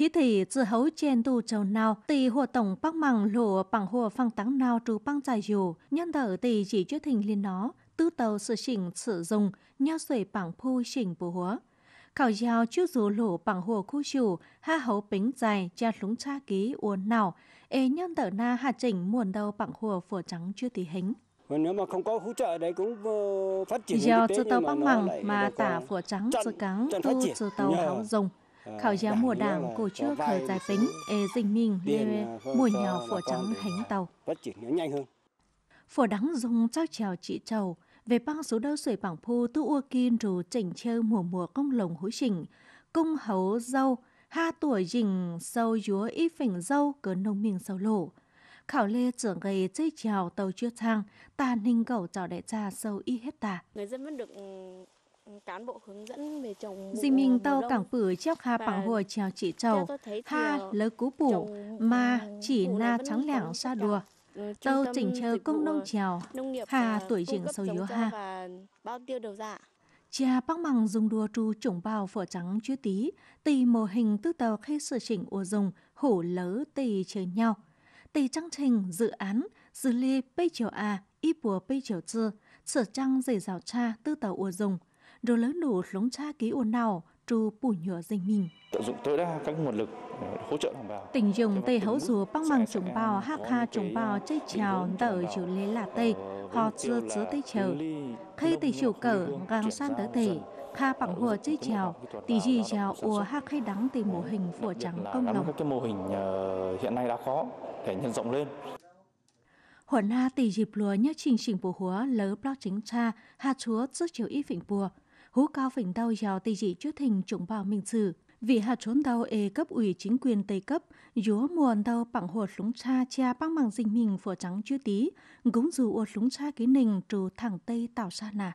Chỉ thì từ hấu trên tù châu nào, tỷ hồ tổng bắc mằng lộ bằng hồ phăng tắng nào trú băng dài dù, nhân thở tỷ chỉ trước thình liên nó, tư tàu sự chỉnh sử dụng, nhau sủy bằng phu chỉnh bù húa. Khảo giao chưa dù lộ bằng hồ khu chủ, ha hấu bính dài, cha lúng cha ký uốn nào, ế nhân thở na hạ chỉnh muôn đầu bằng hồ phổ trắng chưa tí hình. Mà nếu mà không có hỗ trợ đấy cũng ờ, phát triển Giao từ tàu băng mằng mà tả phổ trắng từ cắn tu từ tàu háo dùng khảo giá mùa đảng cổ trước khởi giải tính ê dinh mình lê à, mùa nhỏ phổ trắng hánh tàu phổ đắng dùng cho trèo chị trầu về băng số đau sưởi bảng phu tu ua kim rù chỉnh chơi mùa mùa công lồng hối trình cung hấu dâu ha tuổi dình sâu dúa y phỉnh dâu cớ nông miền sâu lộ khảo lê trưởng gầy chơi trèo tàu chưa thang ta ninh cầu trò đại cha sâu y hết tà người dân vẫn được ừ, Dì mình tao cảng bử chóc hà bằng hồi chèo chỉ trầu, ha lỡ cú bủ, mà chỉ na trắng lẻng xa đùa. Tao chỉnh chờ công nông chèo, hà tuổi dịnh sâu yếu ha. bao tiêu đầu dạ Cha bác măng dùng đua tru trùng bao phở trắng chứa tí, tì mô hình tư tàu khi sửa chỉnh ua dùng, hổ lỡ tì chơi nhau. Tì trăng trình dự án, dư lê bây chiều a y bùa bây chiều dư, sở trăng dày rào cha tư tàu ua dùng – rồi lớn đủ lúng cha ký ồn nào trù bù nhựa dành mình. Tận dụng tối đa các nguồn lực ờ, hỗ trợ đồng bào. Tỉnh dùng tây hấu rùa băng măng chủng bào hạc hà chủng bào chơi trèo tờ chủ lê là tây họ chưa chứa tây chờ. Khi tây chủ cờ gàng san tới tây kha bằng hùa chơi trèo tỷ gì trèo ùa hắc hay đắng từ mô ờ, hình phùa trắng công lồng các cái mô hình ờ, hiện nay đã khó thể nhân rộng lên Hồn na tỷ dịp lúa nhớ trình trình bùa húa lớ blog chính cha hà chúa trước chiều y phỉnh bùa hú cao phỉnh đau dò tì dị trước thình trụng bào mình sử Vì hạt trốn đau ê cấp ủy chính quyền Tây cấp, dúa muôn đau bằng hột lúng cha cha băng bằng dinh mình phổ trắng chưa tí, gúng dù ột lúng cha ký nình trù thẳng Tây tạo xa nà.